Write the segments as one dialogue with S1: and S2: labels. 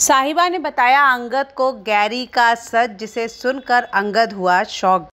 S1: साहिबा ने बताया अंगद को गैरी का सच जिसे सुनकर अंगद हुआ शौक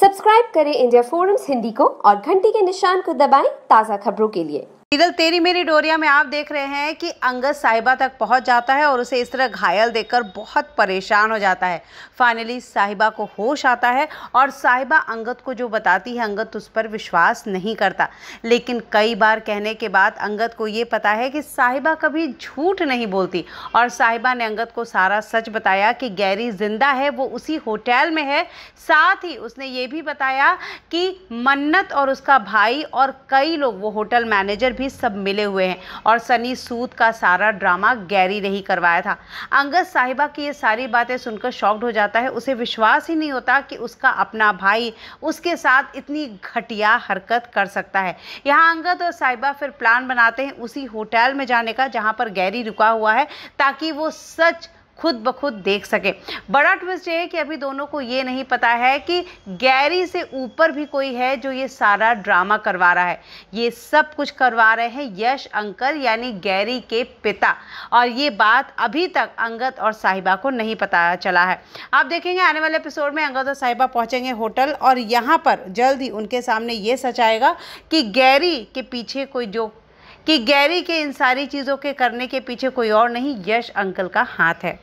S1: सब्सक्राइब करें इंडिया फोरम्स हिंदी को और घंटी के निशान को दबाएं ताज़ा खबरों के लिए इधर तेरी मेरी डोरिया में आप देख रहे हैं कि अंगद साहिबा तक पहुंच जाता है और उसे इस तरह घायल देखकर बहुत परेशान हो जाता है फाइनली साहिबा को होश आता है और साहिबा अंगद को जो बताती है अंगद उस पर विश्वास नहीं करता लेकिन कई बार कहने के बाद अंगद को ये पता है कि साहिबा कभी झूठ नहीं बोलती और साहिबा ने अंगद को सारा सच बताया कि गैरी जिंदा है वो उसी होटल में है साथ ही उसने ये भी बताया कि मन्नत और उसका भाई और कई लोग वो होटल मैनेजर भी सब मिले हुए हैं और सनी सूद का सारा ड्रामा गैरी ने ही करवाया था अंगद साहिबा की ये सारी बातें सुनकर शॉक्ड हो जाता है उसे विश्वास ही नहीं होता कि उसका अपना भाई उसके साथ इतनी घटिया हरकत कर सकता है यहाँ अंगद और साहिबा फिर प्लान बनाते हैं उसी होटल में जाने का जहाँ पर गैरी रुका हुआ है ताकि वो सच खुद ब खुद देख सके बड़ा ट्विस्ट ये है कि अभी दोनों को ये नहीं पता है कि गैरी से ऊपर भी कोई है जो ये सारा ड्रामा करवा रहा है ये सब कुछ करवा रहे हैं यश अंकल यानी गैरी के पिता और ये बात अभी तक अंगद और साहिबा को नहीं पता चला है आप देखेंगे आने वाले एपिसोड में अंगद और साहिबा पहुँचेंगे होटल और यहाँ पर जल्द ही उनके सामने ये सच आएगा कि गैरी के पीछे कोई जो कि गैरी के इन सारी चीज़ों के करने के पीछे कोई और नहीं यश अंकल का हाथ है